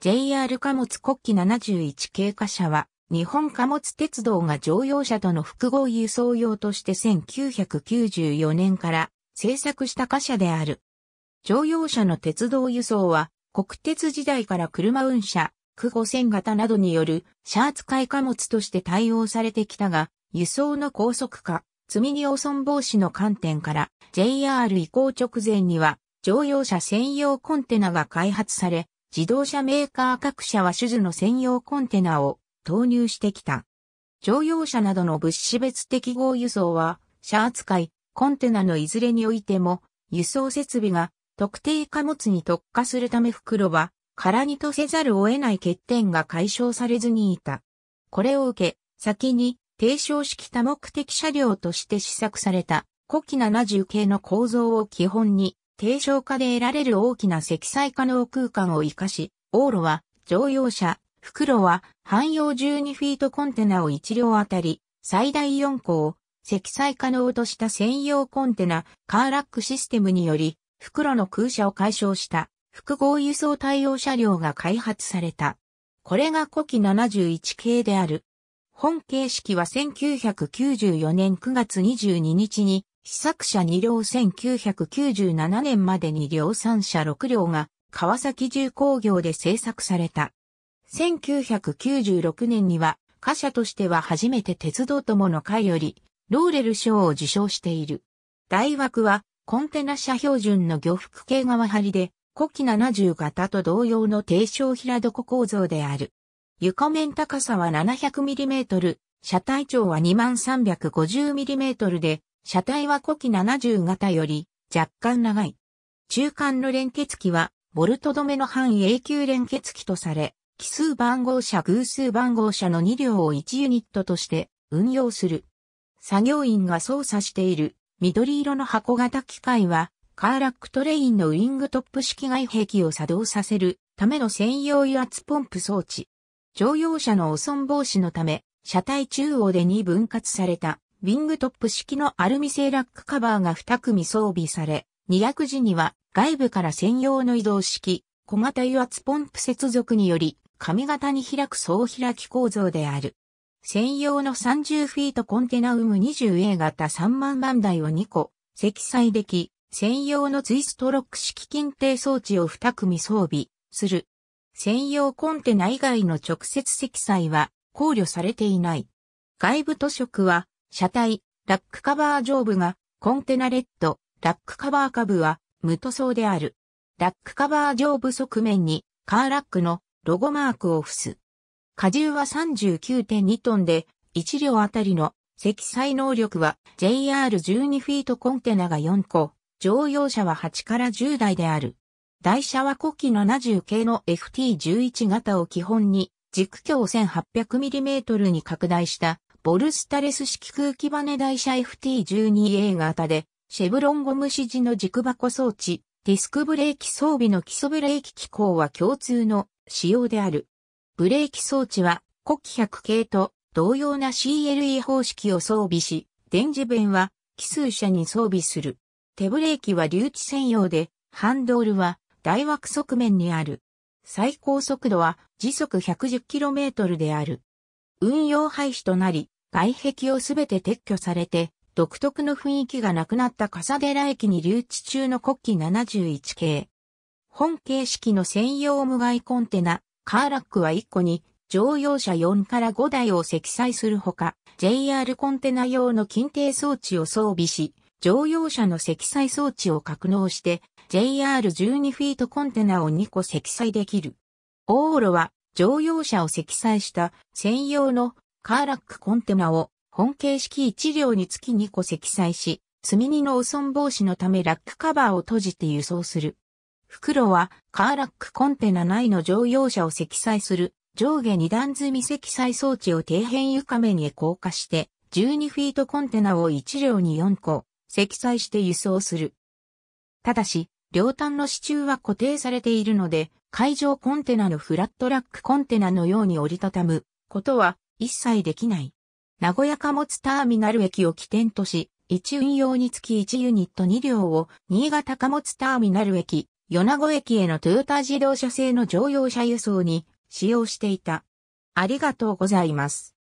JR 貨物国旗71系貨車は、日本貨物鉄道が乗用車との複合輸送用として1994年から製作した貨車である。乗用車の鉄道輸送は、国鉄時代から車運車、区5000型などによるシャーツ買貨物として対応されてきたが、輸送の高速化、積み量損防止の観点から JR 移行直前には乗用車専用コンテナが開発され、自動車メーカー各社は種子の専用コンテナを投入してきた。乗用車などの物資別適合輸送は、車扱い、コンテナのいずれにおいても、輸送設備が特定貨物に特化するため袋は、空にとせざるを得ない欠点が解消されずにいた。これを受け、先に、低床式多目的車両として試作された、古希70系の構造を基本に、低床化で得られる大きな積載可能空間を活かし、往路は乗用車、袋は汎用12フィートコンテナを1両あたり最大4個を積載可能とした専用コンテナカーラックシステムにより袋の空車を解消した複合輸送対応車両が開発された。これが古希71系である。本形式は1994年9月22日に試作車2両1997年までに量産車6両が川崎重工業で製作された。1996年には、貨車としては初めて鉄道友の会より、ローレル賞を受賞している。大枠は、コンテナ車標準の漁服系側張りで、古希70型と同様の低床平床構造である。床面高さは 700mm、車体長は 2350mm で、車体は古希70型より若干長い。中間の連結器は、ボルト止めの半永久連結器とされ、奇数番号車偶数番号車の2両を1ユニットとして運用する。作業員が操作している緑色の箱型機械は、カーラックトレインのウィングトップ式外壁を作動させるための専用油圧ポンプ装置。乗用車の汚損防止のため、車体中央で2分割されたウィングトップ式のアルミ製ラックカバーが2組装備され、2役時には外部から専用の移動式、小型油圧ポンプ接続により、紙型に開く総開き構造である。専用の30フィートコンテナウム 20A 型3万番台を2個、積載でき、専用のツイストロック式検定装置を2組装備する。専用コンテナ以外の直接積載は考慮されていない。外部図色は車体、ラックカバー上部がコンテナレッド、ラックカバー下部は無塗装である。ラックカバー上部側面にカーラックのロゴマークを付す。荷重は39.2トンで、1両あたりの積載能力は JR12 フィートコンテナが4個、乗用車は8から10台である。台車は古希70系の FT11 型を基本に、軸橋 1800mm に拡大したボルスタレス式空気バネ台車 FT12A 型で、シェブロンゴム指示の軸箱装置、ディスクブレーキ装備の基礎ブレーキ機構は共通の仕様である。ブレーキ装置は、コキ100系と同様な CLE 方式を装備し、電磁弁は奇数車に装備する。手ブレーキは留置専用で、ハンドルは大枠側面にある。最高速度は時速 110km である。運用廃止となり、外壁をすべて撤去されて、独特の雰囲気がなくなった笠寺駅に留置中の国旗71系。本形式の専用無害コンテナ、カーラックは1個に乗用車4から5台を積載するほか、JR コンテナ用の近定装置を装備し、乗用車の積載装置を格納して、JR12 フィートコンテナを2個積載できる。往路は乗用車を積載した専用のカーラックコンテナを本形式1両につき2個積載し、積み荷の汚損防止のためラックカバーを閉じて輸送する。袋はカーラックコンテナ内の乗用車を積載する上下2段積み積載装置を底辺床面へ降下して12フィートコンテナを1両に4個積載して輸送する。ただし、両端の支柱は固定されているので、海上コンテナのフラットラックコンテナのように折りたたむことは一切できない。名古屋貨物ターミナル駅を起点とし、1運用につき1ユニット2両を新潟貨物ターミナル駅、米子駅へのトヨタ自動車製の乗用車輸送に使用していた。ありがとうございます。